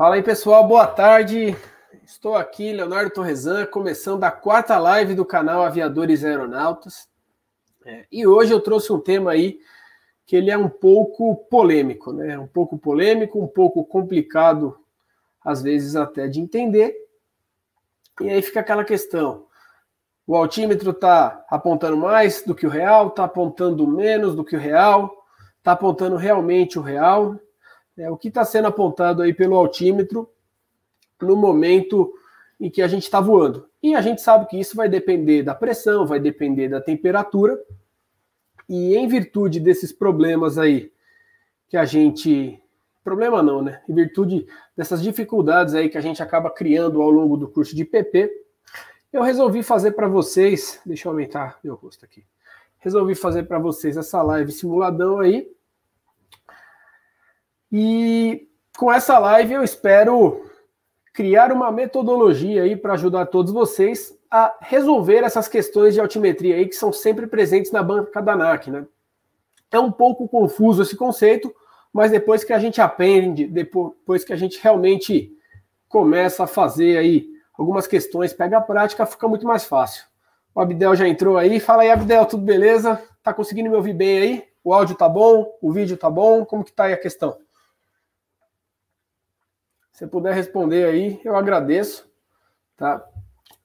Fala aí, pessoal, boa tarde. Estou aqui, Leonardo Torresan, começando a quarta live do canal Aviadores e Aeronautas. É, e hoje eu trouxe um tema aí que ele é um pouco polêmico, né? Um pouco polêmico, um pouco complicado, às vezes até de entender. E aí fica aquela questão: o altímetro está apontando mais do que o real, está apontando menos do que o real, está apontando realmente o real. É, o que está sendo apontado aí pelo altímetro no momento em que a gente está voando. E a gente sabe que isso vai depender da pressão, vai depender da temperatura. E em virtude desses problemas aí que a gente. Problema não, né? Em virtude dessas dificuldades aí que a gente acaba criando ao longo do curso de PP, eu resolvi fazer para vocês. Deixa eu aumentar meu rosto aqui. Resolvi fazer para vocês essa live simuladão aí e com essa live eu espero criar uma metodologia aí para ajudar todos vocês a resolver essas questões de altimetria aí que são sempre presentes na banca da NAC, né? É um pouco confuso esse conceito, mas depois que a gente aprende, depois que a gente realmente começa a fazer aí algumas questões, pega a prática, fica muito mais fácil. O Abdel já entrou aí. Fala aí, Abdel, tudo beleza? Tá conseguindo me ouvir bem aí? O áudio tá bom? O vídeo tá bom? Como que tá aí a questão? você puder responder aí, eu agradeço. Tá?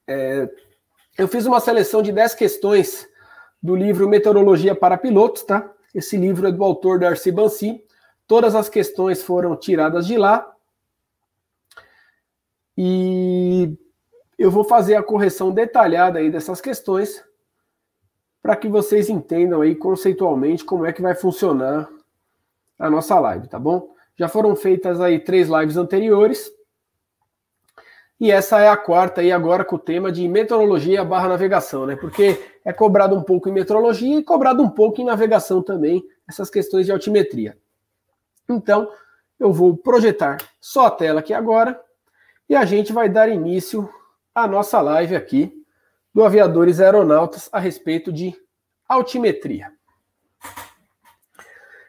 É, eu fiz uma seleção de 10 questões do livro Meteorologia para Pilotos, tá? Esse livro é do autor Darcy Bansi. Todas as questões foram tiradas de lá. E eu vou fazer a correção detalhada aí dessas questões para que vocês entendam aí conceitualmente como é que vai funcionar a nossa live, tá bom? Já foram feitas aí três lives anteriores. E essa é a quarta aí agora com o tema de meteorologia barra navegação, né? Porque é cobrado um pouco em meteorologia e cobrado um pouco em navegação também, essas questões de altimetria. Então, eu vou projetar só a tela aqui agora e a gente vai dar início à nossa live aqui do Aviadores Aeronautas a respeito de altimetria.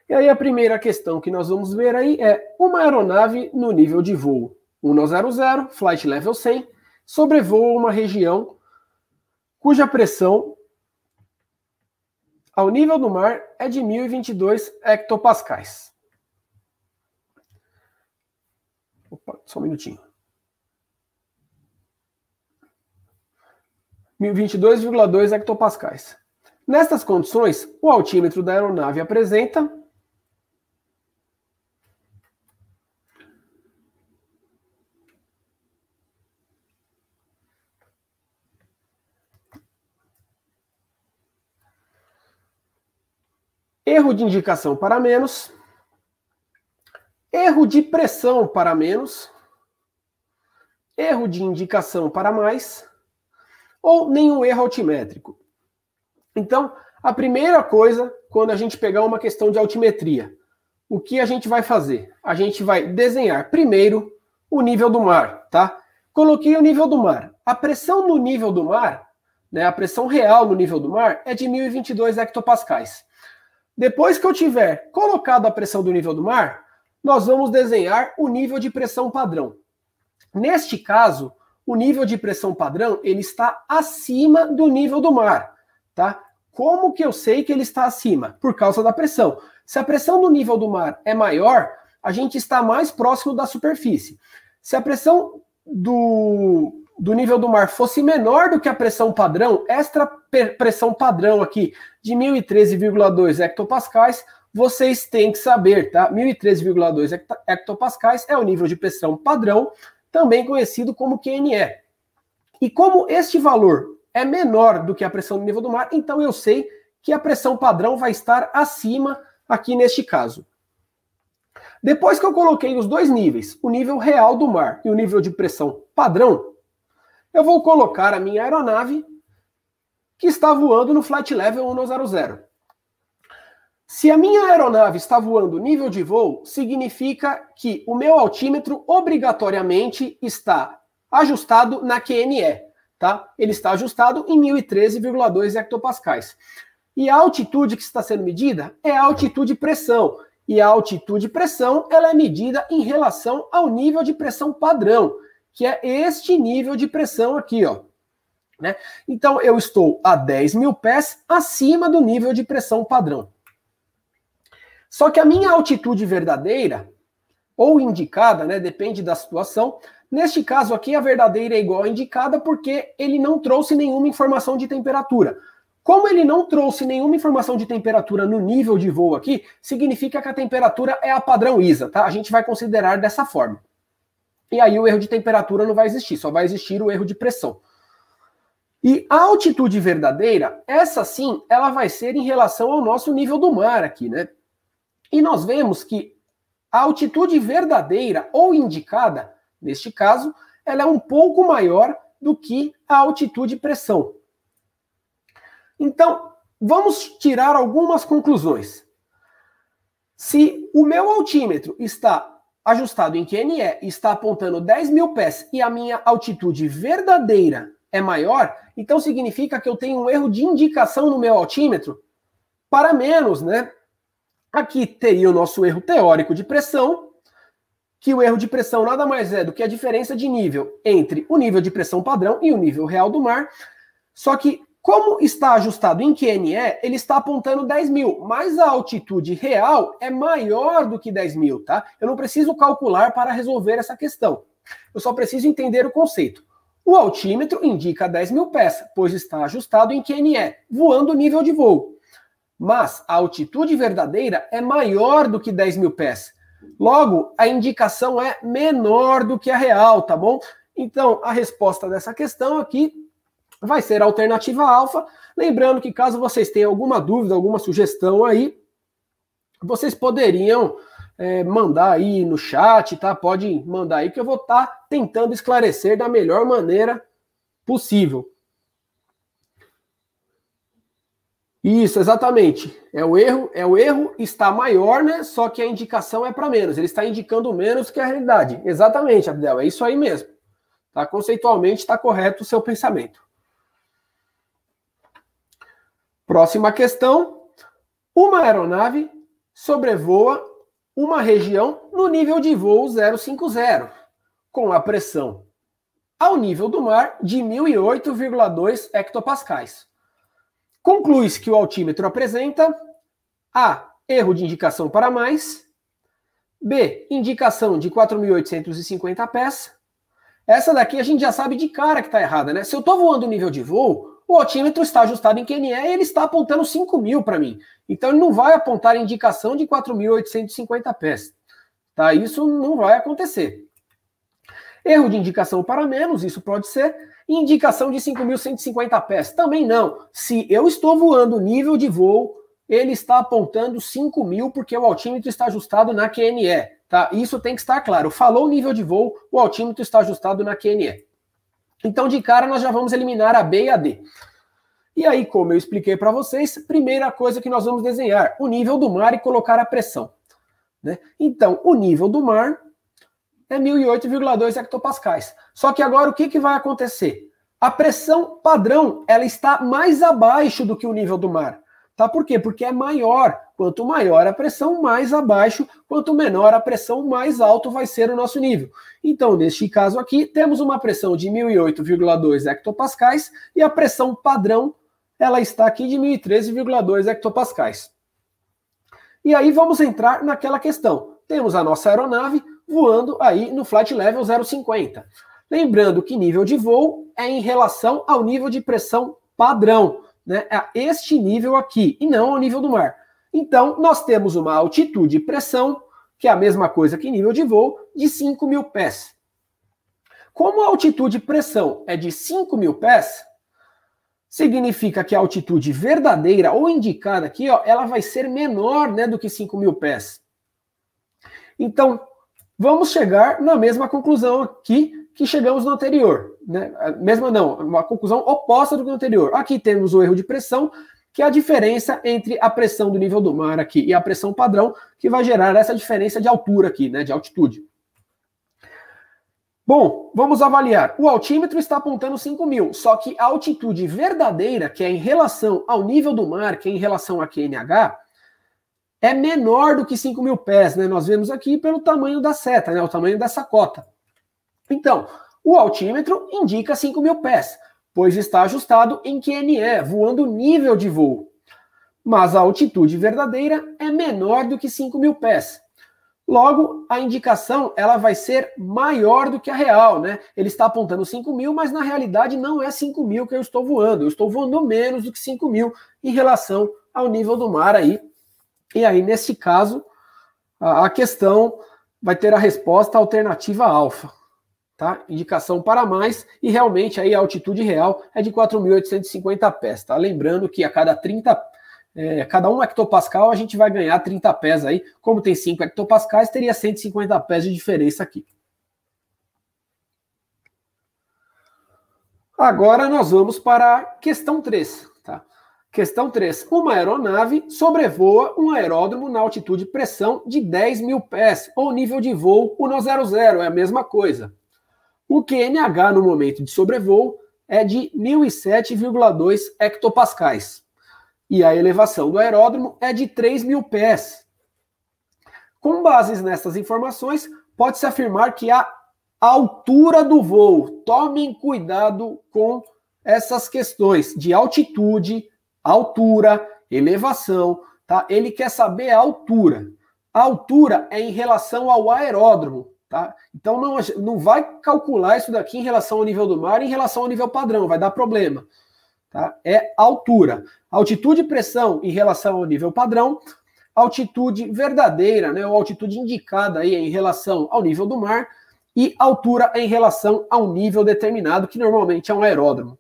E aí a primeira questão que nós vamos ver aí é uma aeronave no nível de voo 100, flight level 100, sobrevoa uma região cuja pressão ao nível do mar é de 1022 hectopascais. Opa, só um minutinho. 1022,2 hectopascais. Nestas condições, o altímetro da aeronave apresenta erro de indicação para menos, erro de pressão para menos, erro de indicação para mais, ou nenhum erro altimétrico. Então, a primeira coisa, quando a gente pegar uma questão de altimetria, o que a gente vai fazer? A gente vai desenhar primeiro o nível do mar, tá? Coloquei o nível do mar. A pressão no nível do mar, né, a pressão real no nível do mar, é de 1022 hectopascais. Depois que eu tiver colocado a pressão do nível do mar, nós vamos desenhar o nível de pressão padrão. Neste caso, o nível de pressão padrão ele está acima do nível do mar, tá? Como que eu sei que ele está acima? Por causa da pressão. Se a pressão do nível do mar é maior, a gente está mais próximo da superfície. Se a pressão do do nível do mar fosse menor do que a pressão padrão, extra pressão padrão aqui de 1013,2 hectopascais, vocês têm que saber, tá? 1013,2 hectopascais é o nível de pressão padrão, também conhecido como QNE. E como este valor é menor do que a pressão do nível do mar, então eu sei que a pressão padrão vai estar acima aqui neste caso. Depois que eu coloquei os dois níveis, o nível real do mar e o nível de pressão padrão, eu vou colocar a minha aeronave que está voando no flight level 100. Se a minha aeronave está voando nível de voo, significa que o meu altímetro obrigatoriamente está ajustado na QNE, tá? Ele está ajustado em 1013,2 hectopascais. E a altitude que está sendo medida é a altitude pressão. E a altitude pressão, ela é medida em relação ao nível de pressão padrão que é este nível de pressão aqui, ó. Né? Então, eu estou a 10 mil pés acima do nível de pressão padrão. Só que a minha altitude verdadeira, ou indicada, né, depende da situação, neste caso aqui a verdadeira é igual à indicada porque ele não trouxe nenhuma informação de temperatura. Como ele não trouxe nenhuma informação de temperatura no nível de voo aqui, significa que a temperatura é a padrão ISA, tá? A gente vai considerar dessa forma. E aí o erro de temperatura não vai existir, só vai existir o erro de pressão. E a altitude verdadeira, essa sim, ela vai ser em relação ao nosso nível do mar aqui, né? E nós vemos que a altitude verdadeira ou indicada, neste caso, ela é um pouco maior do que a altitude pressão. Então, vamos tirar algumas conclusões. Se o meu altímetro está ajustado em QNE está apontando 10 mil pés e a minha altitude verdadeira é maior, então significa que eu tenho um erro de indicação no meu altímetro para menos, né? Aqui teria o nosso erro teórico de pressão, que o erro de pressão nada mais é do que a diferença de nível entre o nível de pressão padrão e o nível real do mar. Só que como está ajustado em QNE, ele está apontando 10 mil, mas a altitude real é maior do que 10 mil, tá? Eu não preciso calcular para resolver essa questão. Eu só preciso entender o conceito. O altímetro indica 10 mil pés, pois está ajustado em QNE, voando nível de voo. Mas a altitude verdadeira é maior do que 10 mil pés. Logo, a indicação é menor do que a real, tá bom? Então, a resposta dessa questão aqui vai ser a alternativa alfa. Lembrando que caso vocês tenham alguma dúvida, alguma sugestão aí, vocês poderiam é, mandar aí no chat, tá? Pode mandar aí que eu vou estar tá tentando esclarecer da melhor maneira possível. Isso, exatamente. É o erro, é o erro está maior, né? Só que a indicação é para menos. Ele está indicando menos que a realidade. Exatamente, Abdel. É isso aí mesmo. Tá? Conceitualmente está correto o seu pensamento. Próxima questão. Uma aeronave sobrevoa uma região no nível de voo 050, com a pressão ao nível do mar de 1008,2 hectopascais. Conclui-se que o altímetro apresenta A. Erro de indicação para mais. B. Indicação de 4.850 pés. Essa daqui a gente já sabe de cara que está errada, né? Se eu estou voando nível de voo, o altímetro está ajustado em QNE é e ele está apontando 5 mil para mim. Então ele não vai apontar indicação de 4.850 pés. Tá? Isso não vai acontecer. Erro de indicação para menos, isso pode ser. indicação de 5.150 pés, também não. Se eu estou voando nível de voo, ele está apontando 5 mil porque o altímetro está ajustado na QNE. Tá? Isso tem que estar claro. Falou nível de voo, o altímetro está ajustado na QNE. Então, de cara, nós já vamos eliminar a B e a D. E aí, como eu expliquei para vocês, primeira coisa que nós vamos desenhar, o nível do mar e colocar a pressão. Né? Então, o nível do mar é 1008,2 hectopascais. Só que agora o que, que vai acontecer? A pressão padrão ela está mais abaixo do que o nível do mar. Tá? Por quê? Porque é maior. Quanto maior a pressão, mais abaixo. Quanto menor a pressão, mais alto vai ser o nosso nível. Então, neste caso aqui, temos uma pressão de 1008,2 hectopascais e a pressão padrão ela está aqui de 1013,2 hectopascais. E aí vamos entrar naquela questão. Temos a nossa aeronave voando aí no flight level 050. Lembrando que nível de voo é em relação ao nível de pressão padrão né, a este nível aqui, e não ao nível do mar. Então, nós temos uma altitude e pressão, que é a mesma coisa que nível de voo, de 5 mil pés. Como a altitude e pressão é de 5 mil pés, significa que a altitude verdadeira ou indicada aqui, ó, ela vai ser menor né, do que 5 mil pés. Então, vamos chegar na mesma conclusão aqui que chegamos no anterior. Né? Mesmo não, uma conclusão oposta do que no anterior. Aqui temos o erro de pressão, que é a diferença entre a pressão do nível do mar aqui e a pressão padrão, que vai gerar essa diferença de altura aqui, né, de altitude. Bom, vamos avaliar. O altímetro está apontando 5 mil, só que a altitude verdadeira, que é em relação ao nível do mar, que é em relação a QNH, é menor do que 5 mil pés, né? Nós vemos aqui pelo tamanho da seta, né? O tamanho dessa cota. Então, o altímetro indica 5 mil pés, pois está ajustado em QNE, voando nível de voo. Mas a altitude verdadeira é menor do que 5 mil pés. Logo, a indicação ela vai ser maior do que a real, né? Ele está apontando 5 mil, mas na realidade não é 5 mil que eu estou voando. Eu estou voando menos do que 5 mil em relação ao nível do mar aí. E aí, nesse caso, a questão vai ter a resposta alternativa alfa tá? Indicação para mais e realmente aí a altitude real é de 4.850 pés, tá? Lembrando que a cada 30 é, cada 1 hectopascal a gente vai ganhar 30 pés aí, como tem 5 hectopascais, teria 150 pés de diferença aqui. Agora nós vamos para a questão 3, tá? Questão 3. Uma aeronave sobrevoa um aeródromo na altitude pressão de 10 mil pés ou nível de voo 100, é a mesma coisa. O QNH no momento de sobrevoo é de 1.007,2 hectopascais. E a elevação do aeródromo é de 3.000 pés. Com bases nessas informações, pode-se afirmar que a altura do voo, tomem cuidado com essas questões de altitude, altura, elevação, tá? Ele quer saber a altura. A altura é em relação ao aeródromo. Tá? Então não, não vai calcular isso daqui em relação ao nível do mar, em relação ao nível padrão, vai dar problema. Tá? É altura. Altitude e pressão em relação ao nível padrão, altitude verdadeira, né, ou altitude indicada aí em relação ao nível do mar, e altura em relação ao nível determinado, que normalmente é um aeródromo.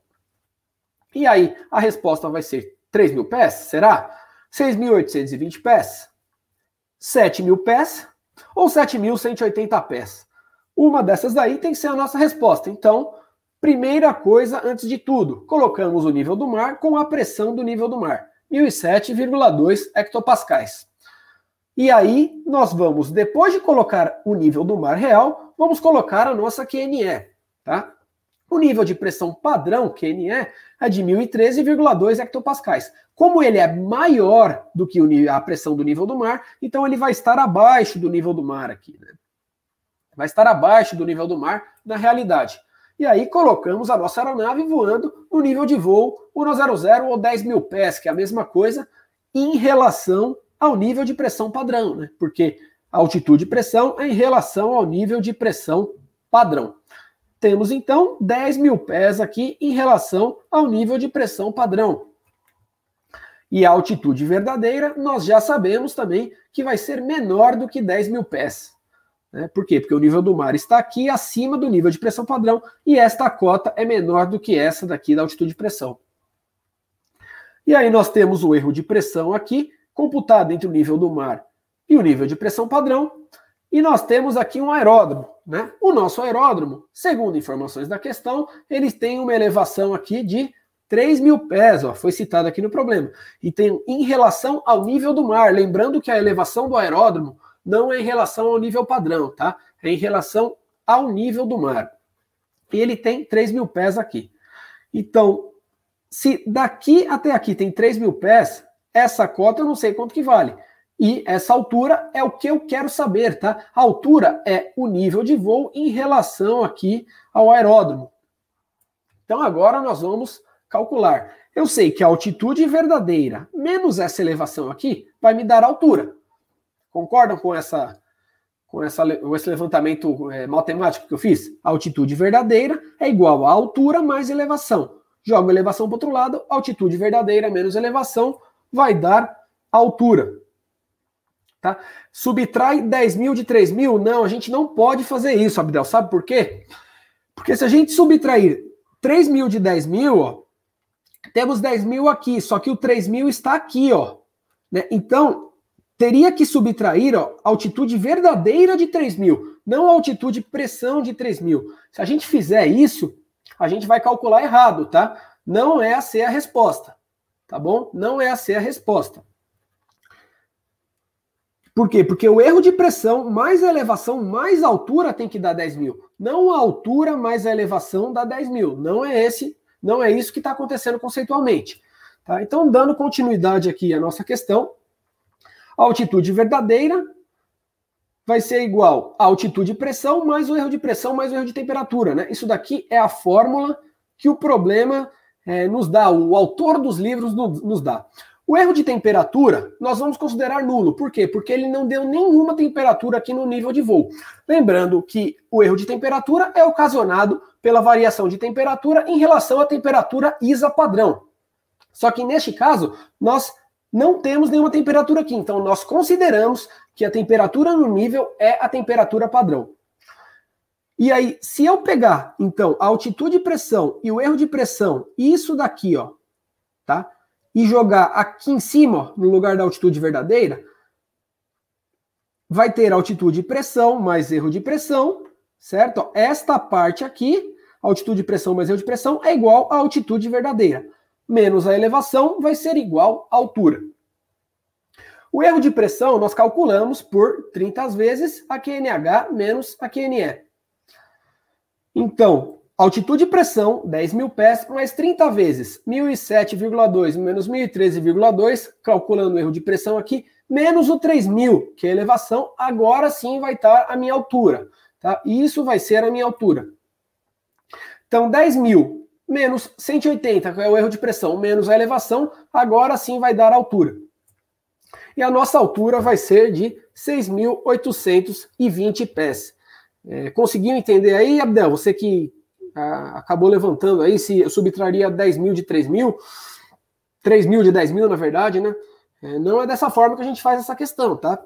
E aí, a resposta vai ser 3.000 mil pés? Será? 6.820 pés? 7.000 mil pés? ou 7.180 pés? Uma dessas daí tem que ser a nossa resposta. Então, primeira coisa antes de tudo, colocamos o nível do mar com a pressão do nível do mar, 1.007,2 hectopascais. E aí, nós vamos, depois de colocar o nível do mar real, vamos colocar a nossa QNE, tá? O nível de pressão padrão, QNE, é de 1013,2 hectopascais. Como ele é maior do que a pressão do nível do mar, então ele vai estar abaixo do nível do mar aqui. Né? Vai estar abaixo do nível do mar na realidade. E aí colocamos a nossa aeronave voando no nível de voo 100 ou 10 mil pés, que é a mesma coisa em relação ao nível de pressão padrão, né? Porque altitude e pressão é em relação ao nível de pressão padrão. Temos então 10 mil pés aqui em relação ao nível de pressão padrão. E a altitude verdadeira, nós já sabemos também que vai ser menor do que 10 mil pés. Né? Por quê? Porque o nível do mar está aqui acima do nível de pressão padrão e esta cota é menor do que essa daqui da altitude de pressão. E aí nós temos o erro de pressão aqui, computado entre o nível do mar e o nível de pressão padrão. E nós temos aqui um aeródromo, né? O nosso aeródromo, segundo informações da questão, ele tem uma elevação aqui de 3 mil pés, ó, foi citado aqui no problema. E tem em relação ao nível do mar, lembrando que a elevação do aeródromo não é em relação ao nível padrão, tá? É em relação ao nível do mar. E ele tem 3 mil pés aqui. Então, se daqui até aqui tem 3 mil pés, essa cota eu não sei quanto que vale. E essa altura é o que eu quero saber, tá? A altura é o nível de voo em relação aqui ao aeródromo. Então agora nós vamos calcular. Eu sei que a altitude verdadeira menos essa elevação aqui vai me dar altura. Concordam com essa com essa, esse levantamento é, matemático que eu fiz? A altitude verdadeira é igual a altura mais elevação. Jogo elevação para outro lado, altitude verdadeira menos elevação vai dar altura. Tá? Subtrai 10 mil de 3 mil? Não, a gente não pode fazer isso, Abdel. Sabe por quê? Porque se a gente subtrair 3 mil de 10 mil, ó, temos 10 mil aqui, só que o 3 mil está aqui, ó. Né? Então, teria que subtrair ó, a altitude verdadeira de 3 mil, não a altitude pressão de 3 mil. Se a gente fizer isso, a gente vai calcular errado, tá? Não é a ser a resposta, tá bom? Não é a ser a resposta. Por quê? Porque o erro de pressão mais a elevação mais a altura tem que dar 10 mil. Não a altura mais a elevação dá 10 mil. Não é esse, não é isso que está acontecendo conceitualmente. Tá? Então, dando continuidade aqui à nossa questão, a altitude verdadeira vai ser igual a altitude de pressão mais o erro de pressão mais o erro de temperatura. Né? Isso daqui é a fórmula que o problema é, nos dá, o autor dos livros nos dá. O erro de temperatura nós vamos considerar nulo. Por quê? Porque ele não deu nenhuma temperatura aqui no nível de voo. Lembrando que o erro de temperatura é ocasionado pela variação de temperatura em relação à temperatura ISA padrão. Só que neste caso, nós não temos nenhuma temperatura aqui. Então, nós consideramos que a temperatura no nível é a temperatura padrão. E aí, se eu pegar, então, a altitude e pressão e o erro de pressão, isso daqui, ó, tá? e jogar aqui em cima, no lugar da altitude verdadeira, vai ter altitude e pressão, mais erro de pressão, certo? Esta parte aqui, altitude e pressão mais erro de pressão, é igual à altitude verdadeira. Menos a elevação vai ser igual à altura. O erro de pressão nós calculamos por 30 vezes a QNH menos a QNE. Então, Altitude e pressão, 10 mil pés, mais 30 vezes 1.007,2 menos 1.013,2, calculando o erro de pressão aqui, menos o 3.000, que é elevação, agora sim vai estar a minha altura. Tá? Isso vai ser a minha altura. Então, 10.000 menos 180, que é o erro de pressão, menos a elevação, agora sim vai dar a altura. E a nossa altura vai ser de 6.820 pés. É, conseguiu entender aí, Abdel? Você que acabou levantando aí, se subtraria 10 mil de 3 mil, 3 mil de 10 mil, na verdade, né? É, não é dessa forma que a gente faz essa questão, tá?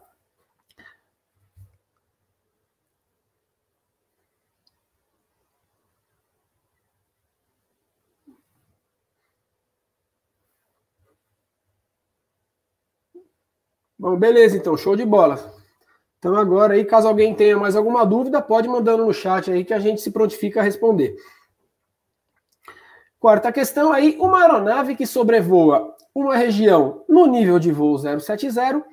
Bom, beleza, então, show de bola. Então agora aí, caso alguém tenha mais alguma dúvida, pode mandando no chat aí que a gente se prontifica a responder. Quarta questão aí, uma aeronave que sobrevoa uma região no nível de voo 070,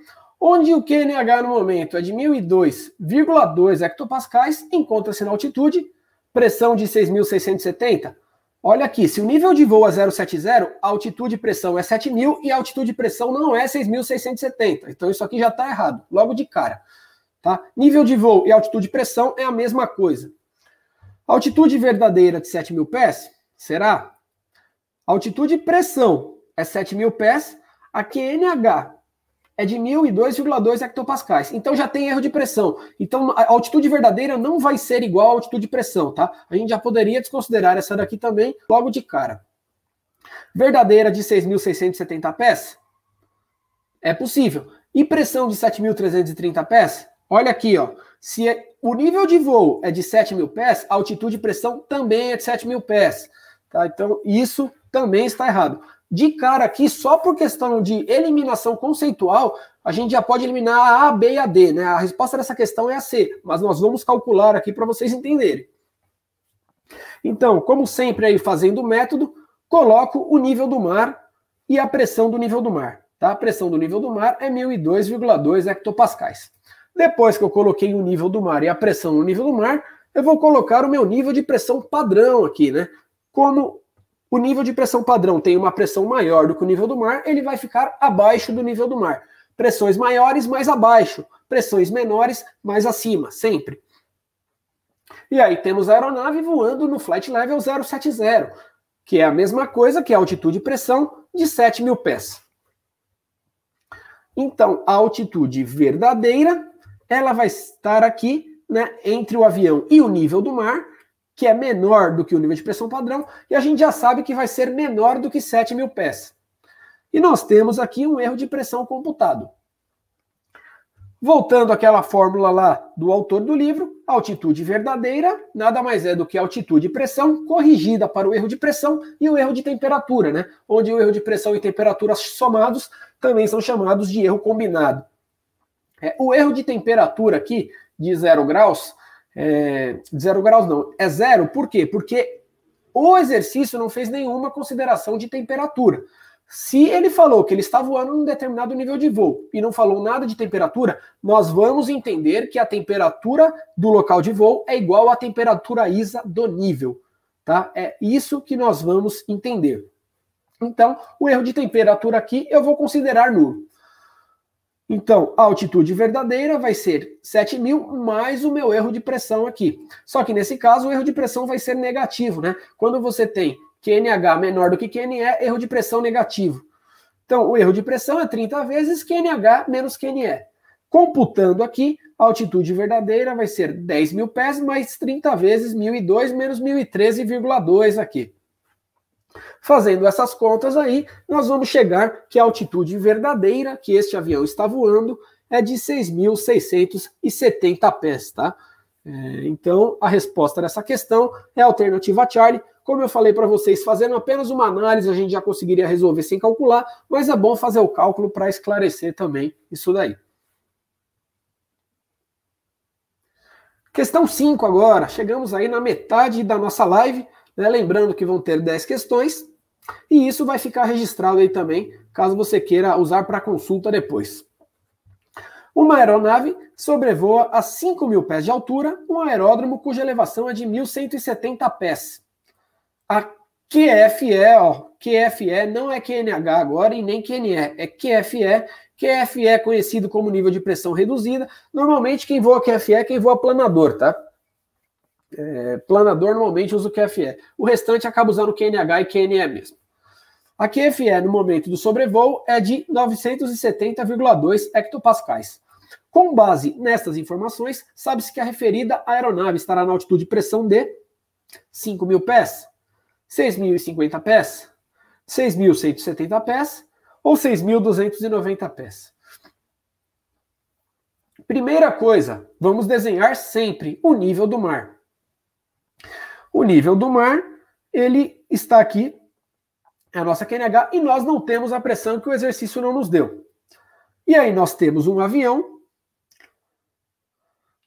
onde o QNH no momento é de 1002,2 hectopascais, encontra-se na altitude, pressão de 6.670. Olha aqui, se o nível de voo é 070, a altitude e pressão é 7.000 e a altitude e pressão não é 6.670. Então isso aqui já está errado, logo de cara. Tá? Nível de voo e altitude e pressão é a mesma coisa. Altitude verdadeira de 7 mil pés? Será? Altitude e pressão é 7 mil pés. A QNH é de 1.002,2 hectopascais. Então já tem erro de pressão. Então a altitude verdadeira não vai ser igual à altitude de pressão, tá? A gente já poderia desconsiderar essa daqui também logo de cara. Verdadeira de 6.670 pés? É possível. E pressão de 7.330 pés? Olha aqui, ó. Se é, o nível de voo é de 7 mil pés, a altitude e pressão também é de 7 mil pés. Tá? Então, isso também está errado. De cara aqui, só por questão de eliminação conceitual, a gente já pode eliminar a A, B e a D, né? A resposta dessa questão é a C, mas nós vamos calcular aqui para vocês entenderem. Então, como sempre aí fazendo o método, coloco o nível do mar e a pressão do nível do mar, tá? A pressão do nível do mar é 1002,2 hectopascais. Depois que eu coloquei o nível do mar e a pressão no nível do mar, eu vou colocar o meu nível de pressão padrão aqui, né? Como o nível de pressão padrão tem uma pressão maior do que o nível do mar, ele vai ficar abaixo do nível do mar. Pressões maiores, mais abaixo. Pressões menores, mais acima, sempre. E aí temos a aeronave voando no flight level 070, que é a mesma coisa que a altitude e pressão de 7 mil pés. Então, a altitude verdadeira ela vai estar aqui né, entre o avião e o nível do mar, que é menor do que o nível de pressão padrão, e a gente já sabe que vai ser menor do que 7 mil pés. E nós temos aqui um erro de pressão computado. Voltando àquela fórmula lá do autor do livro, altitude verdadeira nada mais é do que altitude e pressão corrigida para o erro de pressão e o erro de temperatura, né? Onde o erro de pressão e temperatura somados também são chamados de erro combinado. É, o erro de temperatura aqui, de zero graus, é, zero graus não, é zero, por quê? Porque o exercício não fez nenhuma consideração de temperatura. Se ele falou que ele está voando em um determinado nível de voo e não falou nada de temperatura, nós vamos entender que a temperatura do local de voo é igual à temperatura ISA do nível, tá? É isso que nós vamos entender. Então, o erro de temperatura aqui eu vou considerar nulo. Então, a altitude verdadeira vai ser 7.000 mais o meu erro de pressão aqui. Só que nesse caso, o erro de pressão vai ser negativo, né? Quando você tem QNH menor do que QNE, erro de pressão negativo. Então, o erro de pressão é 30 vezes QNH menos QNE. Computando aqui, a altitude verdadeira vai ser 10.000 mil pés mais 30 vezes 1.002 menos 1.013,2 aqui. Fazendo essas contas aí, nós vamos chegar que a altitude verdadeira que este avião está voando é de 6.670 pés, tá? É, então, a resposta dessa questão é a alternativa Charlie. Como eu falei para vocês, fazendo apenas uma análise, a gente já conseguiria resolver sem calcular, mas é bom fazer o cálculo para esclarecer também isso daí. Questão 5 agora. Chegamos aí na metade da nossa live. Né? Lembrando que vão ter 10 questões e isso vai ficar registrado aí também, caso você queira usar para consulta depois. Uma aeronave sobrevoa a 5 mil pés de altura um aeródromo cuja elevação é de 1.170 pés. A QFE, ó, QFE não é QNH agora e nem QNE, é QFE. QFE é conhecido como nível de pressão reduzida. Normalmente quem voa QFE é quem voa planador, tá? é, planador normalmente usa o QFE. O restante acaba usando QNH e QNE mesmo. A QFE no momento do sobrevoo é de 970,2 hectopascais. Com base nestas informações, sabe-se que a referida aeronave estará na altitude de pressão de 5.000 pés, 6.050 pés, 6.170 pés ou 6.290 pés. Primeira coisa, vamos desenhar sempre o nível do mar. O nível do mar, ele está aqui, é a nossa QNH, e nós não temos a pressão que o exercício não nos deu. E aí nós temos um avião.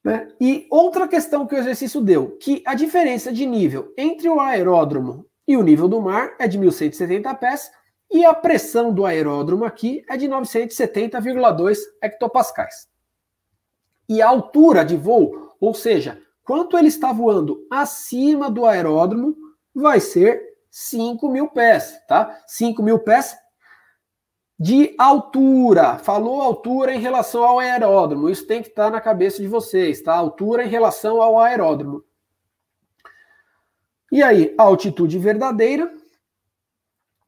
Né? E outra questão que o exercício deu, que a diferença de nível entre o aeródromo e o nível do mar é de 1.170 pés, e a pressão do aeródromo aqui é de 970,2 hectopascais. E a altura de voo, ou seja, Quanto ele está voando acima do aeródromo, vai ser 5 mil pés, tá? 5 mil pés de altura. Falou altura em relação ao aeródromo. Isso tem que estar tá na cabeça de vocês, tá? Altura em relação ao aeródromo. E aí, a altitude verdadeira,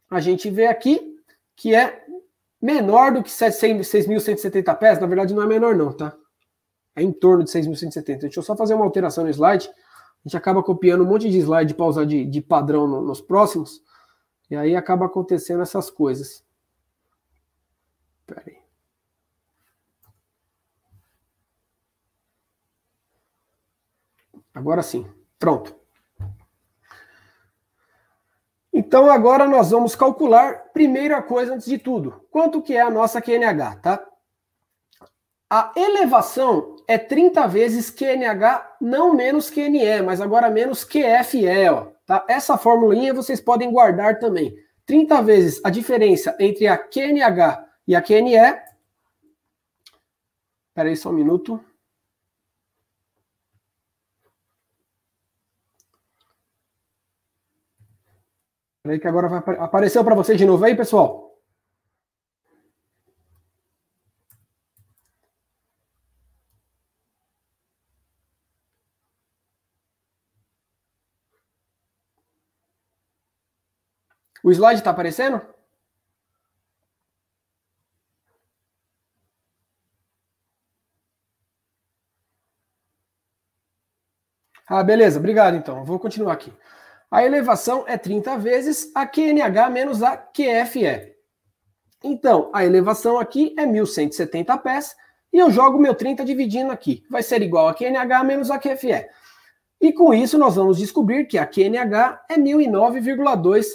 a gente vê aqui que é menor do que 6.170 pés. Na verdade, não é menor, não, tá? é em torno de 6.170. Deixa eu só fazer uma alteração no slide. A gente acaba copiando um monte de slide para usar de, de padrão no, nos próximos. E aí acaba acontecendo essas coisas. Pera aí. Agora sim. Pronto. Então agora nós vamos calcular, primeira coisa antes de tudo, quanto que é a nossa QNH, tá? A elevação é 30 vezes QNH, não menos QNE, mas agora menos QFE. Ó, tá? Essa formulinha vocês podem guardar também. 30 vezes a diferença entre a QNH e a QNE. Espera aí só um minuto. Espera aí que agora vai, apareceu para vocês de novo aí, pessoal. O slide está aparecendo? Ah, beleza, obrigado então. Vou continuar aqui. A elevação é 30 vezes a QNH menos a QFE. Então, a elevação aqui é 1.170 pés e eu jogo meu 30 dividindo aqui. Vai ser igual a QNH menos a QFE. E com isso nós vamos descobrir que a QNH é 1.009,2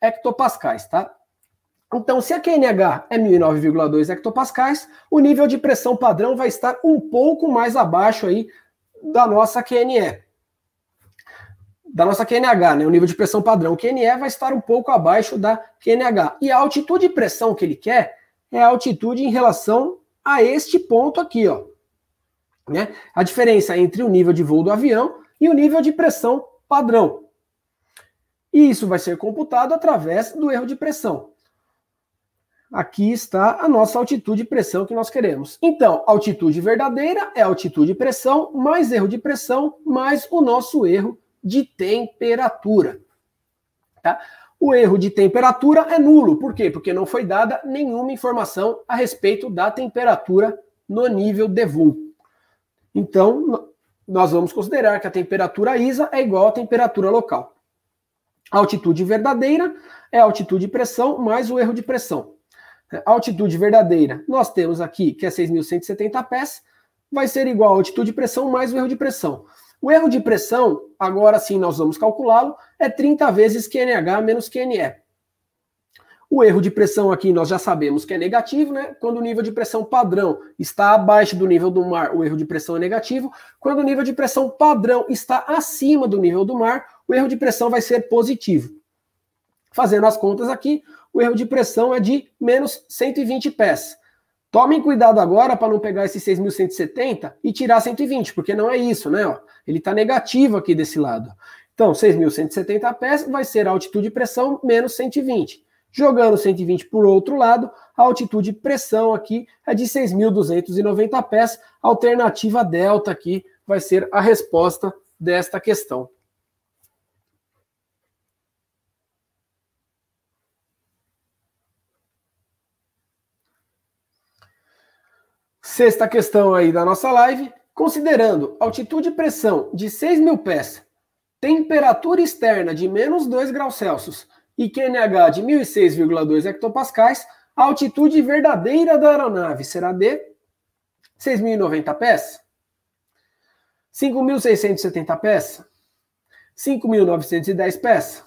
hectopascais, tá? Então, se a QNH é 1009,2 hectopascais, o nível de pressão padrão vai estar um pouco mais abaixo aí da nossa QNE. Da nossa QNH, né? O nível de pressão padrão QNE vai estar um pouco abaixo da QNH. E a altitude de pressão que ele quer é a altitude em relação a este ponto aqui, ó. Né? A diferença entre o nível de voo do avião e o nível de pressão padrão. E isso vai ser computado através do erro de pressão. Aqui está a nossa altitude de pressão que nós queremos. Então, altitude verdadeira é altitude de pressão, mais erro de pressão, mais o nosso erro de temperatura. Tá? O erro de temperatura é nulo. Por quê? Porque não foi dada nenhuma informação a respeito da temperatura no nível de voo. Então, nós vamos considerar que a temperatura ISA é igual à temperatura local. Altitude verdadeira é altitude e pressão mais o erro de pressão. Altitude verdadeira, nós temos aqui que é 6.170 pés, vai ser igual a altitude e pressão mais o erro de pressão. O erro de pressão, agora sim nós vamos calculá-lo, é 30 vezes QNH menos QNE. O erro de pressão aqui nós já sabemos que é negativo, né? Quando o nível de pressão padrão está abaixo do nível do mar, o erro de pressão é negativo. Quando o nível de pressão padrão está acima do nível do mar, o erro de pressão vai ser positivo. Fazendo as contas aqui, o erro de pressão é de menos 120 pés. Tomem cuidado agora para não pegar esse 6.170 e tirar 120, porque não é isso, né? Ó, ele está negativo aqui desse lado. Então, 6.170 pés vai ser a altitude de pressão menos 120. Jogando 120 por outro lado, a altitude de pressão aqui é de 6.290 pés. alternativa delta aqui vai ser a resposta desta questão. Sexta questão aí da nossa live. Considerando altitude e pressão de 6 mil pés, temperatura externa de menos 2 graus Celsius e QNH de 1.006,2 hectopascais, a altitude verdadeira da aeronave será de 6.090 pés, 5.670 pés, 5.910 pés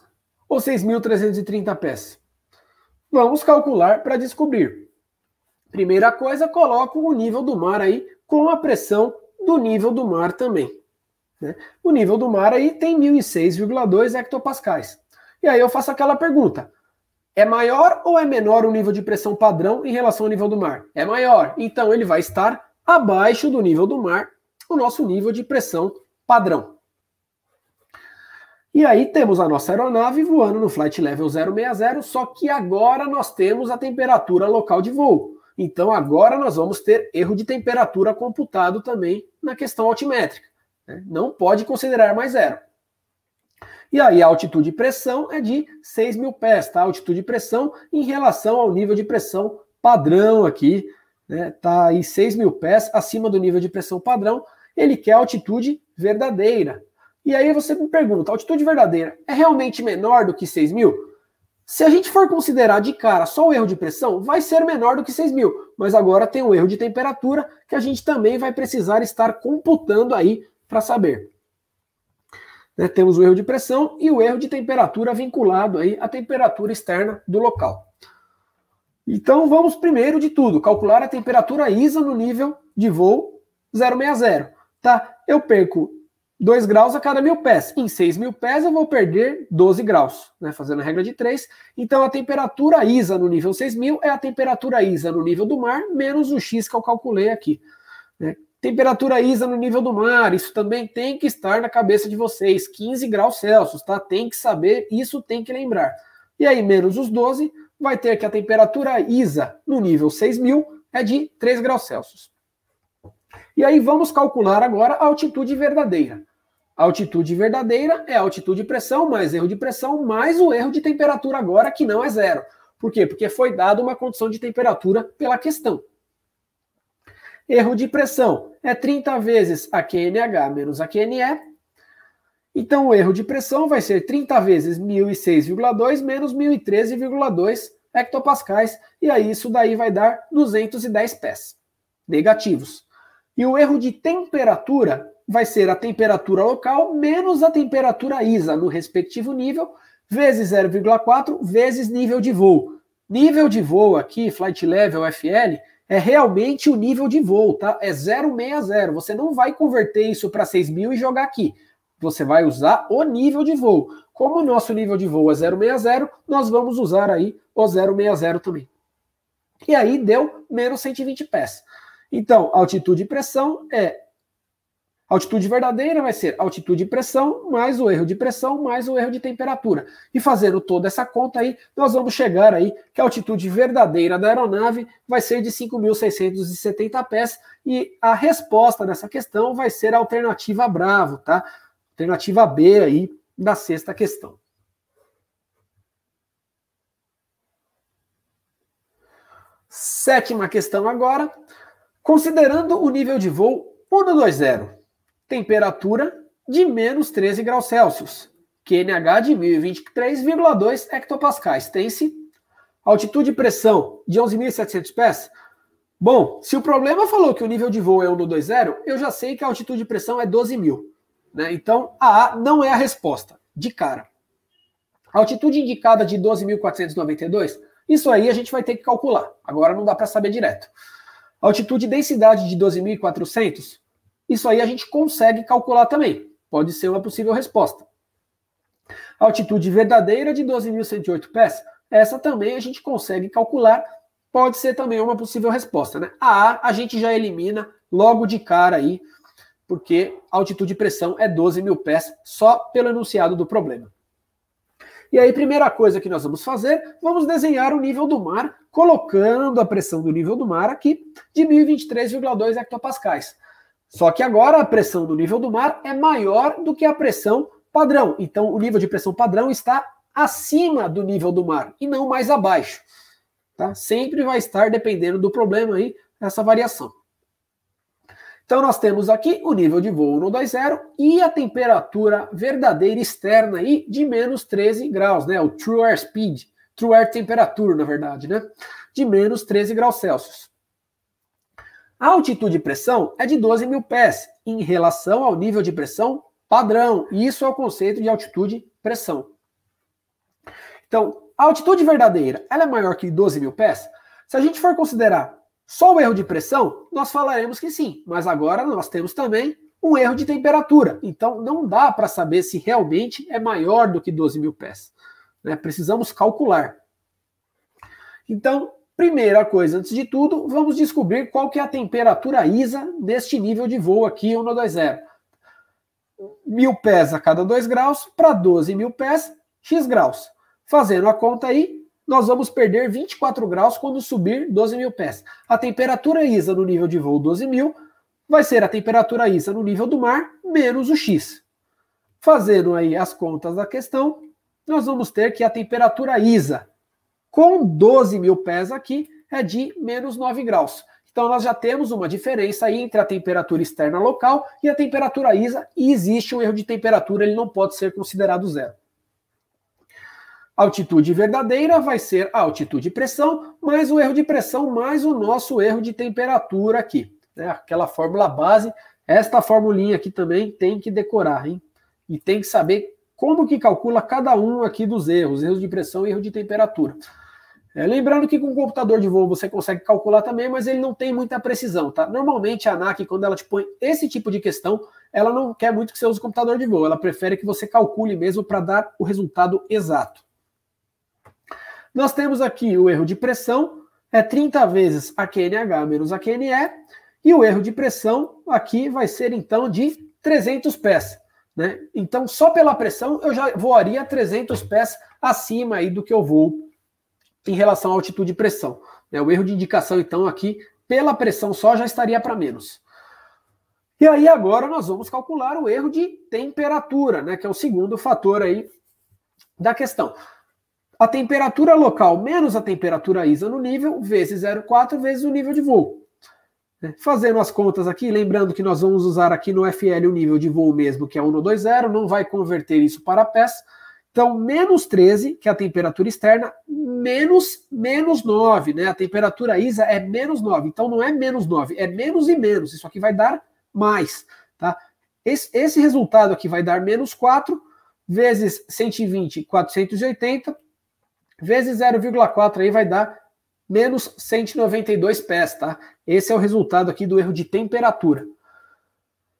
ou 6.330 pés. Vamos calcular para descobrir. Primeira coisa, coloco o nível do mar aí com a pressão do nível do mar também. Né? O nível do mar aí tem 1.006,2 hectopascais. E aí eu faço aquela pergunta: é maior ou é menor o nível de pressão padrão em relação ao nível do mar? É maior. Então ele vai estar abaixo do nível do mar, o nosso nível de pressão padrão. E aí temos a nossa aeronave voando no flight level 060, só que agora nós temos a temperatura local de voo. Então agora nós vamos ter erro de temperatura computado também na questão altimétrica. Né? Não pode considerar mais zero. E aí a altitude e pressão é de 6 mil pés, tá? A altitude e pressão em relação ao nível de pressão padrão aqui, né? Tá aí 6 mil pés acima do nível de pressão padrão. Ele quer altitude verdadeira. E aí você me pergunta, altitude verdadeira é realmente menor do que 6 mil? Se a gente for considerar de cara só o erro de pressão, vai ser menor do que 6 mil, mas agora tem o erro de temperatura que a gente também vai precisar estar computando aí para saber. Né, temos o erro de pressão e o erro de temperatura vinculado aí à temperatura externa do local. Então vamos primeiro de tudo calcular a temperatura ISA no nível de voo 060. Tá? Eu perco 2 graus a cada mil pés. Em 6 mil pés eu vou perder 12 graus, né? fazendo a regra de 3. Então a temperatura ISA no nível mil é a temperatura ISA no nível do mar, menos o X que eu calculei aqui. Né? Temperatura ISA no nível do mar, isso também tem que estar na cabeça de vocês. 15 graus Celsius, tá? Tem que saber, isso tem que lembrar. E aí, menos os 12, vai ter que a temperatura ISA no nível mil é de 3 graus Celsius. E aí vamos calcular agora a altitude verdadeira altitude verdadeira é altitude de pressão, mais erro de pressão, mais o erro de temperatura agora, que não é zero. Por quê? Porque foi dada uma condição de temperatura pela questão. Erro de pressão é 30 vezes a QNH menos a QNE. Então, o erro de pressão vai ser 30 vezes 1006,2 menos 1013,2 hectopascais. E aí, isso daí vai dar 210 pés negativos. E o erro de temperatura vai ser a temperatura local menos a temperatura ISA no respectivo nível, vezes 0,4 vezes nível de voo. Nível de voo aqui, flight level FL, é realmente o nível de voo, tá? É 060. Você não vai converter isso para 6000 e jogar aqui. Você vai usar o nível de voo. Como o nosso nível de voo é 060, nós vamos usar aí o 060 também. E aí deu menos 120 pés. Então, altitude e pressão é. Altitude verdadeira vai ser altitude e pressão, mais o erro de pressão, mais o erro de temperatura. E fazendo toda essa conta aí, nós vamos chegar aí que a altitude verdadeira da aeronave vai ser de 5.670 pés. E a resposta nessa questão vai ser a alternativa Bravo, tá? Alternativa B aí da sexta questão. Sétima questão agora. Considerando o nível de voo 120, temperatura de menos 13 graus Celsius, QNH de 1023,2 hectopascais, tem-se altitude e pressão de 11.700 pés. Bom, se o problema falou que o nível de voo é 120, eu já sei que a altitude e pressão é 12.000, Né? Então, a A não é a resposta, de cara. altitude indicada de 12.492, isso aí a gente vai ter que calcular. Agora não dá para saber direto. Altitude e densidade de 12.400? Isso aí a gente consegue calcular também. Pode ser uma possível resposta. Altitude verdadeira de 12.108 pés? Essa também a gente consegue calcular. Pode ser também uma possível resposta, né? A A a gente já elimina logo de cara aí, porque altitude e pressão é 12.000 mil pés só pelo enunciado do problema. E aí, primeira coisa que nós vamos fazer, vamos desenhar o nível do mar, colocando a pressão do nível do mar aqui de 1023,2 hectopascais. Só que agora a pressão do nível do mar é maior do que a pressão padrão. Então, o nível de pressão padrão está acima do nível do mar e não mais abaixo. Tá? Sempre vai estar, dependendo do problema aí, essa variação. Então, nós temos aqui o nível de voo no 2,0 e a temperatura verdadeira externa aí de menos 13 graus, né? O true air speed, true air temperature, na verdade, né? De menos 13 graus Celsius. A altitude de pressão é de 12 mil pés em relação ao nível de pressão padrão. E isso é o conceito de altitude pressão. Então, a altitude verdadeira, ela é maior que 12 mil pés? Se a gente for considerar só o erro de pressão, nós falaremos que sim, mas agora nós temos também um erro de temperatura. Então, não dá para saber se realmente é maior do que 12 mil pés. Né? Precisamos calcular. Então, primeira coisa, antes de tudo, vamos descobrir qual que é a temperatura ISA deste nível de voo aqui, 120. Mil pés a cada 2 graus, para 12 mil pés, x graus. Fazendo a conta aí, nós vamos perder 24 graus quando subir 12 mil pés. A temperatura isa no nível de voo 12 mil vai ser a temperatura isa no nível do mar menos o X. Fazendo aí as contas da questão, nós vamos ter que a temperatura isa com 12 mil pés aqui é de menos 9 graus. Então nós já temos uma diferença aí entre a temperatura externa local e a temperatura isa, e existe um erro de temperatura, ele não pode ser considerado zero. Altitude verdadeira vai ser a altitude de pressão mais o erro de pressão mais o nosso erro de temperatura aqui. Né? Aquela fórmula base. Esta formulinha aqui também tem que decorar, hein? E tem que saber como que calcula cada um aqui dos erros, erros de pressão e erro de temperatura. É, lembrando que com o computador de voo você consegue calcular também, mas ele não tem muita precisão, tá? Normalmente a ANAC, quando ela te põe esse tipo de questão, ela não quer muito que você use o computador de voo, ela prefere que você calcule mesmo para dar o resultado exato. Nós temos aqui o erro de pressão, é 30 vezes a qnh menos a qne e o erro de pressão aqui vai ser, então, de 300 pés. Né? Então, só pela pressão, eu já voaria 300 pés acima aí do que eu vou em relação à altitude e pressão. Né? O erro de indicação, então, aqui, pela pressão só, já estaria para menos. E aí agora nós vamos calcular o erro de temperatura, né, que é o segundo fator aí da questão a temperatura local menos a temperatura ISA no nível, vezes 0,4 vezes o nível de voo. É, fazendo as contas aqui, lembrando que nós vamos usar aqui no FL o nível de voo mesmo, que é 120, não vai converter isso para pés. Então, menos 13, que é a temperatura externa, menos menos 9, né? A temperatura ISA é menos 9. Então, não é menos 9, é menos e menos. Isso aqui vai dar mais, tá? Esse, esse resultado aqui vai dar menos 4 vezes 120, 480, vezes 0,4 aí vai dar menos 192 pés, tá? Esse é o resultado aqui do erro de temperatura.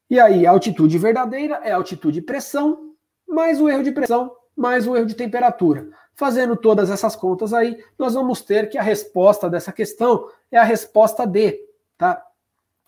E aí, a altitude verdadeira é altitude e pressão, mais o erro de pressão, mais o erro de temperatura. Fazendo todas essas contas aí, nós vamos ter que a resposta dessa questão é a resposta D, tá?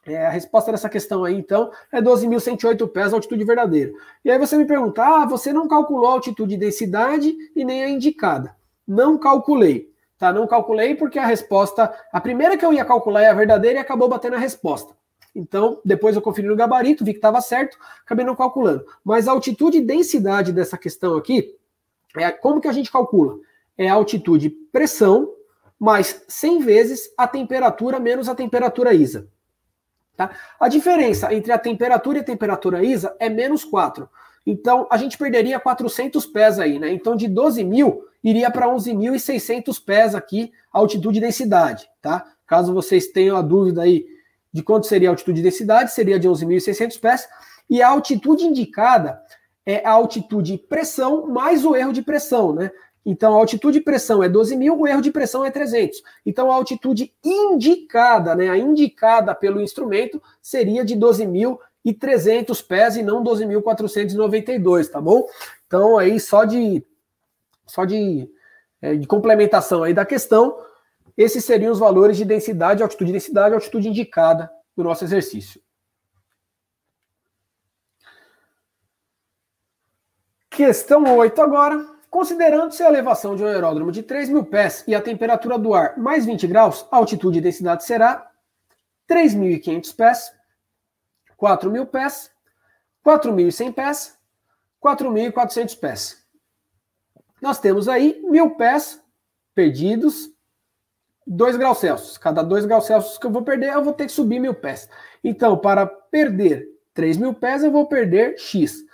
É, a resposta dessa questão aí, então, é 12.108 pés altitude verdadeira. E aí você me pergunta, ah, você não calculou a altitude e densidade e nem a indicada. Não calculei. Tá? Não calculei porque a resposta, a primeira que eu ia calcular é a verdadeira e acabou batendo a resposta. Então, depois eu conferi no gabarito, vi que estava certo, acabei não calculando. Mas a altitude e densidade dessa questão aqui, é como que a gente calcula? É a altitude pressão mais 100 vezes a temperatura menos a temperatura ISA. Tá? A diferença entre a temperatura e a temperatura ISA é menos 4. Então, a gente perderia 400 pés aí, né? Então, de 12 mil, iria para 11.600 pés aqui, altitude e densidade, tá? Caso vocês tenham a dúvida aí de quanto seria a altitude e densidade, seria de 11.600 pés, e a altitude indicada é a altitude e pressão mais o erro de pressão, né? Então, a altitude e pressão é 12.000, mil, o erro de pressão é 300. Então, a altitude indicada, né, a indicada pelo instrumento, seria de 12.300 pés e não 12.492, tá bom? Então, aí, só de só de, é, de complementação aí da questão, esses seriam os valores de densidade, altitude e densidade, altitude indicada do nosso exercício. Questão 8 agora. Considerando-se a elevação de um aeródromo de 3 mil pés e a temperatura do ar mais 20 graus, a altitude e densidade será 3.500 pés, 4.000 pés, 4.100 pés, 4.400 pés nós temos aí mil pés perdidos, 2 graus Celsius. Cada 2 graus Celsius que eu vou perder, eu vou ter que subir mil pés. Então, para perder 3 mil pés, eu vou perder X.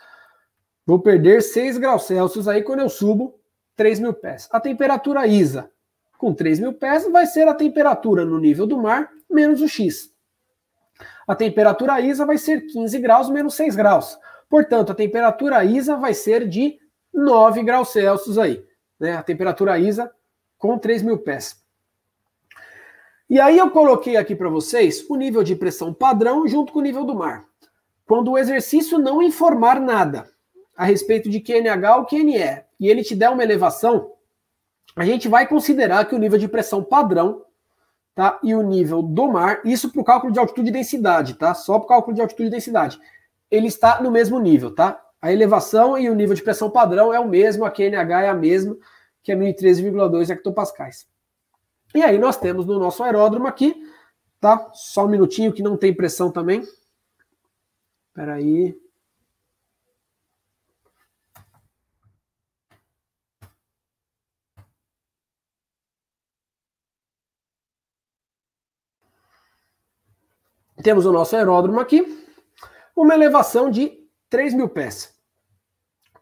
Vou perder 6 graus Celsius aí quando eu subo 3 mil pés. A temperatura ISA com 3 mil pés vai ser a temperatura no nível do mar menos o X. A temperatura ISA vai ser 15 graus menos 6 graus. Portanto, a temperatura ISA vai ser de 9 graus Celsius aí, né? A temperatura ISA com 3 mil pés. E aí eu coloquei aqui para vocês o nível de pressão padrão junto com o nível do mar. Quando o exercício não informar nada a respeito de QNH ou QNE e ele te der uma elevação, a gente vai considerar que o nível de pressão padrão tá, e o nível do mar, isso para o cálculo de altitude e densidade, tá? Só para o cálculo de altitude e densidade, ele está no mesmo nível, tá? A elevação e o nível de pressão padrão é o mesmo, a QNH é a mesma, que é 1013,2 hectopascais. E aí nós temos no nosso aeródromo aqui, tá? Só um minutinho que não tem pressão também. Espera aí. Temos o nosso aeródromo aqui, uma elevação de 3 mil pés.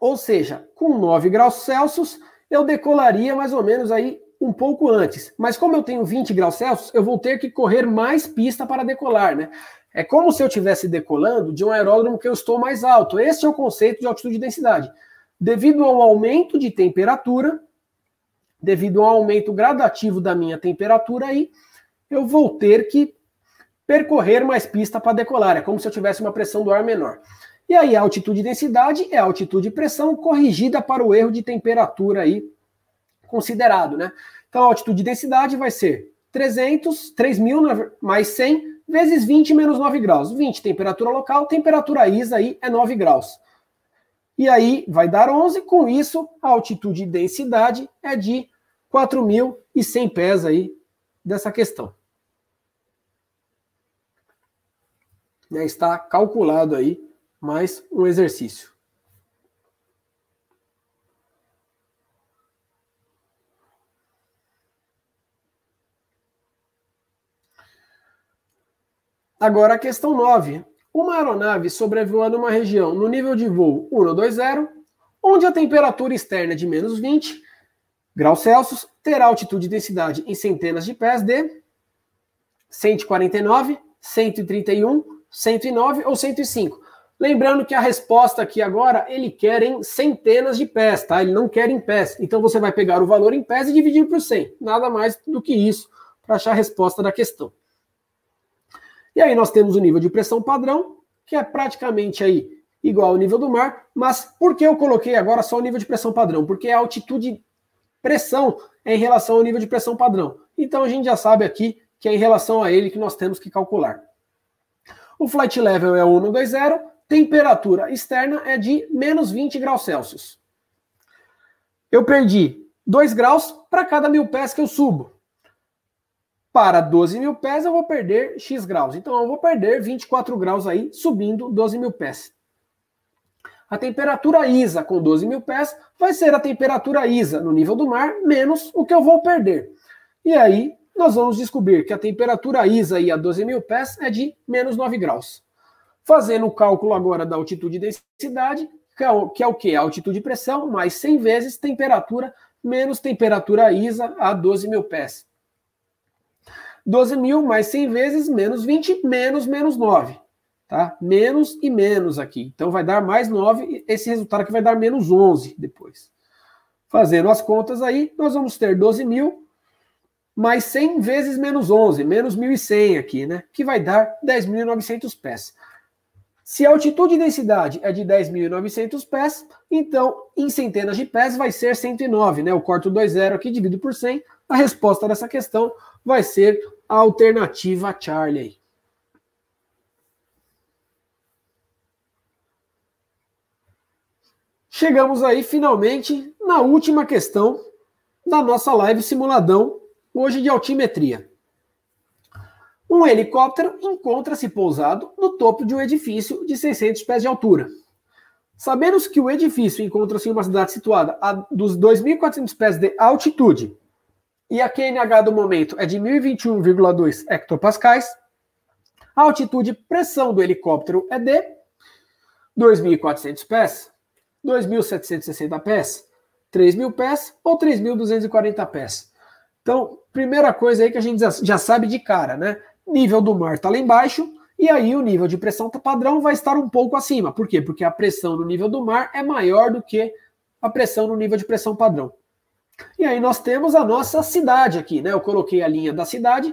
Ou seja, com 9 graus Celsius, eu decolaria mais ou menos aí um pouco antes. Mas como eu tenho 20 graus Celsius, eu vou ter que correr mais pista para decolar, né? É como se eu estivesse decolando de um aeródromo que eu estou mais alto. Esse é o conceito de altitude e densidade. Devido ao aumento de temperatura, devido ao aumento gradativo da minha temperatura aí, eu vou ter que percorrer mais pista para decolar. É como se eu tivesse uma pressão do ar menor. E aí, a altitude e densidade é a altitude e pressão corrigida para o erro de temperatura aí considerado, né? Então, a altitude e densidade vai ser 300, 3.000 mais 100, vezes 20 menos 9 graus. 20, temperatura local, temperatura ISA aí é 9 graus. E aí, vai dar 11, com isso, a altitude e densidade é de 4.100 pés aí dessa questão. Né, está calculado aí mais um exercício. Agora a questão 9. Uma aeronave sobrevoando uma região no nível de voo 120, onde a temperatura externa é de menos 20 graus Celsius, terá altitude e densidade em centenas de pés de 149, 131, 109 ou 105. Lembrando que a resposta aqui agora, ele quer em centenas de pés, tá? Ele não quer em pés. Então você vai pegar o valor em pés e dividir por 100. Nada mais do que isso para achar a resposta da questão. E aí nós temos o nível de pressão padrão, que é praticamente aí igual ao nível do mar, mas por que eu coloquei agora só o nível de pressão padrão? Porque a altitude pressão é em relação ao nível de pressão padrão. Então a gente já sabe aqui que é em relação a ele que nós temos que calcular. O flight level é 120, temperatura externa é de menos 20 graus Celsius. Eu perdi 2 graus para cada mil pés que eu subo. Para 12 mil pés, eu vou perder X graus. Então, eu vou perder 24 graus aí, subindo 12 mil pés. A temperatura isa com 12 mil pés vai ser a temperatura isa no nível do mar, menos o que eu vou perder. E aí, nós vamos descobrir que a temperatura isa aí a 12 mil pés é de menos 9 graus. Fazendo o cálculo agora da altitude e densidade, que é o que? É altitude e pressão, mais 100 vezes temperatura, menos temperatura ISA a 12 mil pés. 12 mil mais 100 vezes menos 20, menos menos 9. Tá? Menos e menos aqui. Então vai dar mais 9, esse resultado aqui vai dar menos 11 depois. Fazendo as contas aí, nós vamos ter 12 mil mais 100 vezes menos 11, menos 1.100 aqui, né? Que vai dar 10.900 pés. Se a altitude e densidade é de 10.900 pés, então em centenas de pés vai ser 109, né? Eu corto 2 aqui, divido por 100. A resposta dessa questão vai ser a alternativa Charlie. Chegamos aí finalmente na última questão da nossa live simuladão hoje de altimetria. Um helicóptero encontra-se pousado no topo de um edifício de 600 pés de altura. Sabemos que o edifício encontra-se em uma cidade situada a dos 2.400 pés de altitude e a QNH do momento é de 1021,2 hectopascais, a altitude pressão do helicóptero é de 2.400 pés, 2.760 pés, 3.000 pés ou 3.240 pés. Então, primeira coisa aí que a gente já sabe de cara, né? nível do mar está lá embaixo, e aí o nível de pressão tá padrão vai estar um pouco acima. Por quê? Porque a pressão no nível do mar é maior do que a pressão no nível de pressão padrão. E aí nós temos a nossa cidade aqui, né? Eu coloquei a linha da cidade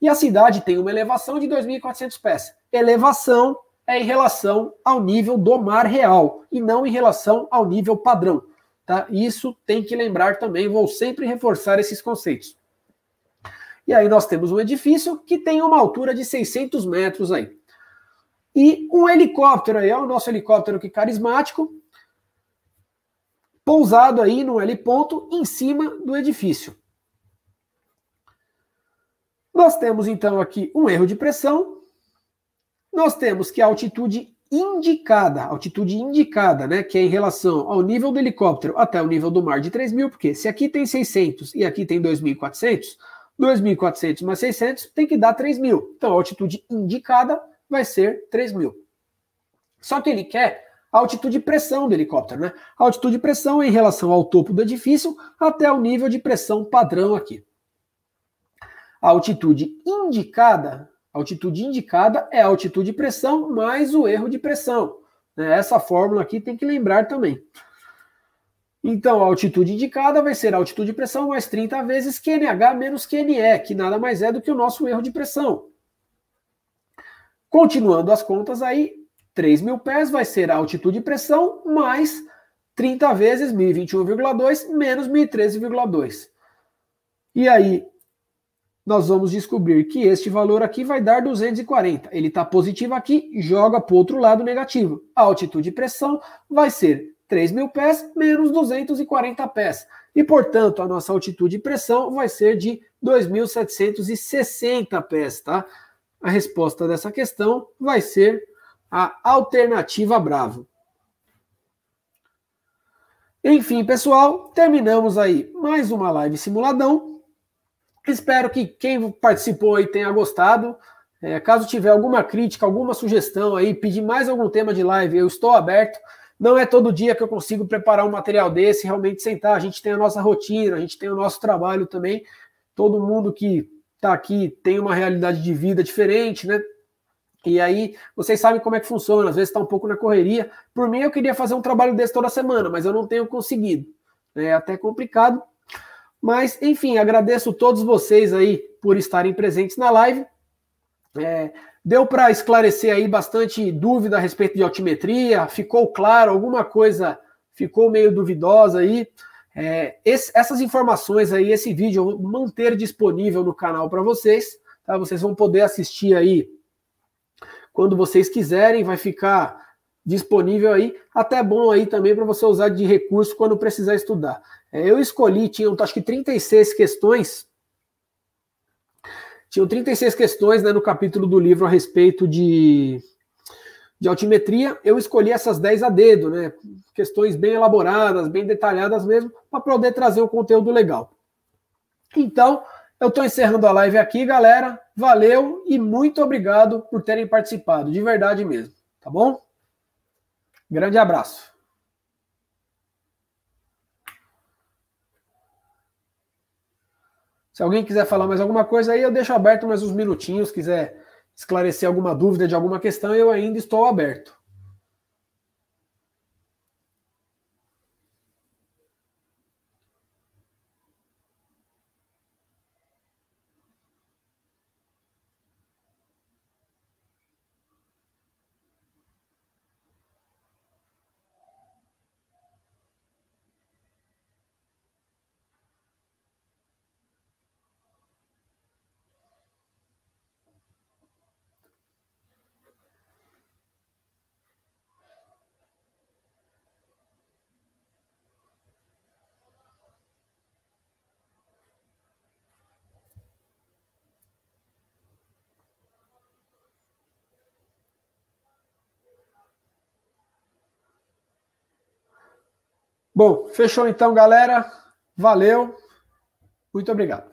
e a cidade tem uma elevação de 2.400 pés. Elevação é em relação ao nível do mar real e não em relação ao nível padrão, tá? Isso tem que lembrar também, vou sempre reforçar esses conceitos. E aí nós temos um edifício que tem uma altura de 600 metros aí. E um helicóptero aí, é o nosso helicóptero que é carismático, pousado aí no L ponto em cima do edifício. Nós temos então aqui um erro de pressão. Nós temos que a altitude indicada, altitude indicada, né, que é em relação ao nível do helicóptero até o nível do mar de 3000, porque se aqui tem 600 e aqui tem 2400, 2.400 mais 600 tem que dar 3.000. Então, a altitude indicada vai ser 3.000. Só que ele quer a altitude de pressão do helicóptero, né? A altitude de pressão em relação ao topo do edifício até o nível de pressão padrão aqui. A altitude indicada, a altitude indicada é a altitude de pressão mais o erro de pressão. Né? Essa fórmula aqui tem que lembrar também. Então, a altitude indicada vai ser a altitude de pressão mais 30 vezes QNH menos QNE, que nada mais é do que o nosso erro de pressão. Continuando as contas aí, 3 mil pés vai ser a altitude de pressão mais 30 vezes 1021,2 menos 1013,2. E aí, nós vamos descobrir que este valor aqui vai dar 240. Ele está positivo aqui, joga para o outro lado negativo. A altitude de pressão vai ser 3 mil pés menos 240 pés. E, portanto, a nossa altitude e pressão vai ser de 2.760 pés, tá? A resposta dessa questão vai ser a alternativa Bravo. Enfim, pessoal, terminamos aí mais uma live simuladão. Espero que quem participou aí tenha gostado. É, caso tiver alguma crítica, alguma sugestão aí, pedir mais algum tema de live, eu estou aberto. Não é todo dia que eu consigo preparar um material desse, realmente sentar. A gente tem a nossa rotina, a gente tem o nosso trabalho também. Todo mundo que está aqui tem uma realidade de vida diferente, né? E aí, vocês sabem como é que funciona, às vezes está um pouco na correria. Por mim, eu queria fazer um trabalho desse toda semana, mas eu não tenho conseguido. É até complicado. Mas, enfim, agradeço todos vocês aí por estarem presentes na live. É, Deu para esclarecer aí bastante dúvida a respeito de altimetria? Ficou claro? Alguma coisa ficou meio duvidosa aí? É, esse, essas informações aí, esse vídeo eu vou manter disponível no canal para vocês. Tá? Vocês vão poder assistir aí quando vocês quiserem. Vai ficar disponível aí. Até bom aí também para você usar de recurso quando precisar estudar. É, eu escolhi, tinham acho que 36 questões tinham 36 questões né, no capítulo do livro a respeito de, de altimetria. Eu escolhi essas 10 a dedo, né? Questões bem elaboradas, bem detalhadas mesmo, para poder trazer um conteúdo legal. Então, eu estou encerrando a live aqui, galera. Valeu e muito obrigado por terem participado, de verdade mesmo. Tá bom? Grande abraço. Se alguém quiser falar mais alguma coisa aí, eu deixo aberto mais uns minutinhos, quiser esclarecer alguma dúvida de alguma questão, eu ainda estou aberto. Bom, fechou então, galera. Valeu. Muito obrigado.